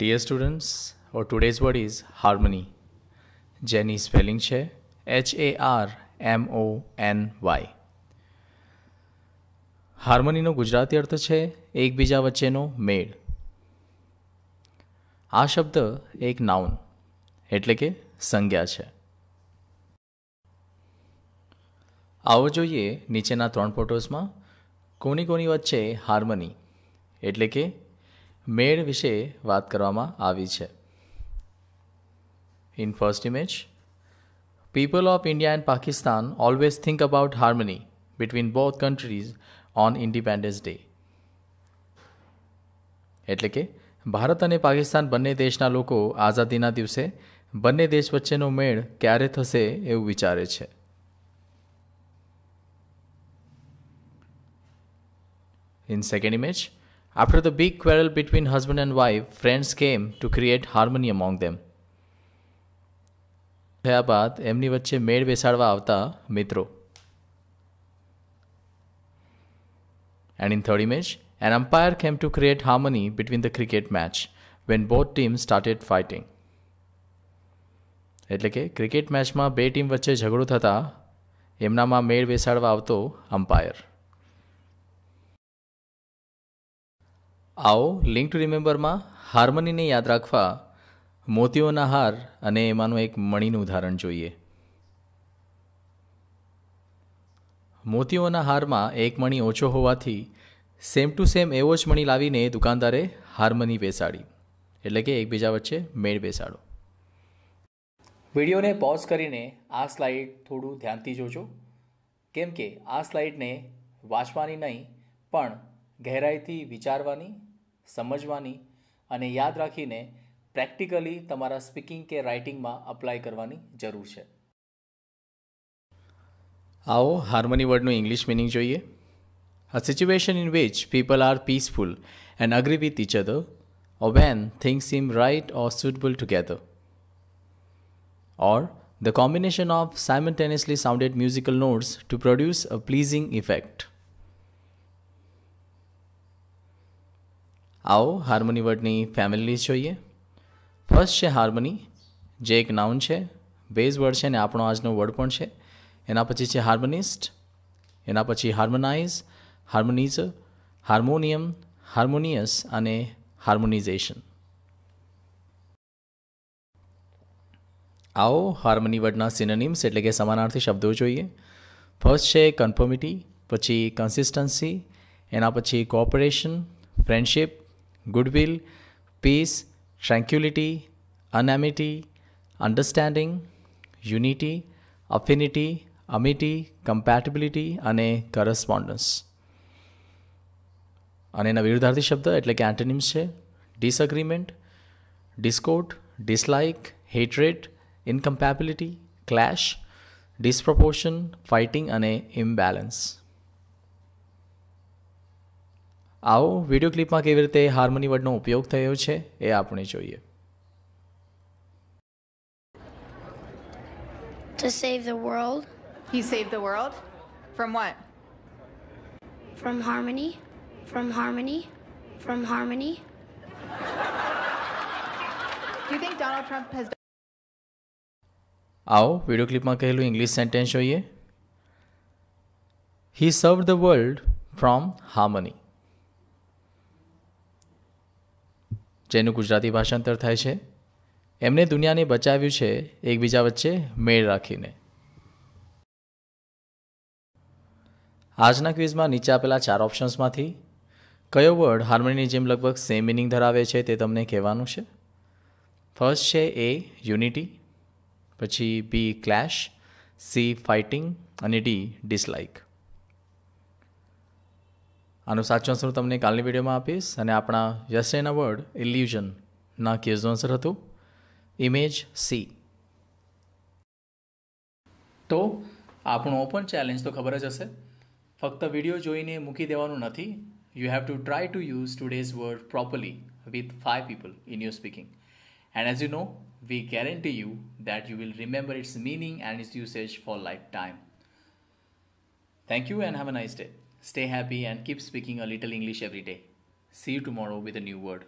Dear students our today's word is harmony જેની spelling છે H A R M O N Y હાર્મનીનો ગુજરાતી અર્થ છે એકબીજા વચ્ચેનો મેળ આ શબ્દ એક નાઉન એટલે કે સંજ્ઞા છે આવો જોઈએ નીચેના ત્રણ ફોટોસમાં કોની કોની વચ્ચે હાર્મની એટલે કે મેળ વિશે વાત કરવામાં આવી છે in first image people of India and Pakistan always think about harmony between both countries on independence day એટલે કે ભારત અને પાકિસ્તાન બંને દેશના લોકો આઝાદીના દિવસે બંને દેશ વચ્ચેનો મેળ ક્યારે થશે એવું વિચારે છે in second image After the big quarrel between husband and wife, friends came to create harmony among them. થયા બાદ એમની વચ્ચે મેળ બેસાડવા આવતા મિત્રો And in third image, an umpire came to create harmony between the cricket match when both teams started fighting. એટલે કે ક્રિકેટ cricket match ટીમ વચ્ચે ઝઘડો થતાં એમનામાં મેળ આવો લિંક ટુ રિમેમ્બરમાં હાર્મનીને યાદ રાખવા મોતીઓના હાર અને એમાંનું એક મણીનું ઉદાહરણ જોઈએ મોતીઓના હારમાં એક મણી ઓછો હોવાથી સેમ ટુ સેમ એવો જ મણી લાવીને દુકાનદારે હાર્મની બેસાડી એટલે કે એકબીજા વચ્ચે મેળ બેસાડો વિડીયોને પોઝ કરીને આ સ્લાઇડ થોડું ધ્યાનથી જોજો કેમ કે આ સ્લાઇડને વાંચવાની નહીં પણ ગહેરાઈથી વિચારવાની સમજવાની અને યાદ રાખીને પ્રેક્ટિકલી તમારા સ્પીકિંગ કે રાઇટિંગમાં અપ્લાય કરવાની જરૂર છે આવો હાર્મની વર્ડનું ઇંગ્લિશ મિનિંગ જોઈએ A situation in which people are peaceful and agree with each other, or when things seem right or suitable together. Or the combination of simultaneously sounded musical notes to produce a pleasing effect. આવો હાર્મોની વર્ડની family જોઈએ first છે હાર્મોની જે એક noun છે base word છે અને આપણો આજનો વર્ડ પણ છે એના પછી છે હાર્મોનિસ્ટ એના પછી હાર્મોનાઇઝ હાર્મોનીઝ હાર્મોનિયમ હાર્મોનિયસ અને હાર્મોનિઝેશન આવો હાર્મોની વર્ડના સિનોનિમ્સ એટલે કે સમાનાર્થી શબ્દો જોઈએ ફર્સ્ટ છે કન્ફર્મિટી પછી કન્સિસ્ટન્સી એના પછી cooperation friendship goodwill, peace tranquillity unamity, understanding unity affinity amity compatibility અને કરસ્પોન્ડન્સ અને એના વિરુદ્ધાર્થી શબ્દ એટલે કે એન્ટનિમ્સ છે disagreement discord dislike hatred incompatibility clash disproportion fighting અને ઇમ્બેલેન્સ આવો વિડીયો ક્લિપમાં કેવી રીતે હાર્મની વર્ડનો ઉપયોગ થયો છે એ આપણે જોઈએ To save the world. He saved the world? From what? From harmony. From harmony. From harmony. Do you think Donald Trump has આવો વિડીયો ક્લિપમાં કહેલું ઇંગ્લિશ સેન્ટેન્સ જોઈએ હી સર્વ ધ વર્લ્ડ ફ્રોમ હાર્મની જેનું ગુજરાતી ભાષાંતર થાય છે એમને દુનિયાને બચાવ્યું છે એકબીજા વચ્ચે મેળ રાખીને આજના ક્વિઝમાં નીચે આપેલા ચાર ઓપ્શન્સમાંથી કયો વર્ડ હાર્મોનીની જેમ લગભગ સેમ મિનિંગ ધરાવે છે તે તમને કહેવાનું છે ફર્સ્ટ છે એ યુનિટી પછી બી ક્લેશ સી ફાઇટિંગ અને ડી ડિસલાઇક આનો સાચો આન્સર હું તમને કાલની વિડીયોમાં આપીશ અને આપણા યસ્ટેના વર્ડ ઇલ્યુઝનના કેસનો આન્સર હતો ઇમેજ સી તો આપણો ઓપન ચેલેન્જ તો ખબર જ હશે ફક્ત વિડીયો જોઈને મૂકી દેવાનું નથી you have to try to use today's word properly with five people in your speaking. And as you know, we guarantee you that you will remember its meaning and its usage for lifetime. Thank you and have a nice day. Stay happy and keep speaking a little English every day. See you tomorrow with a new word.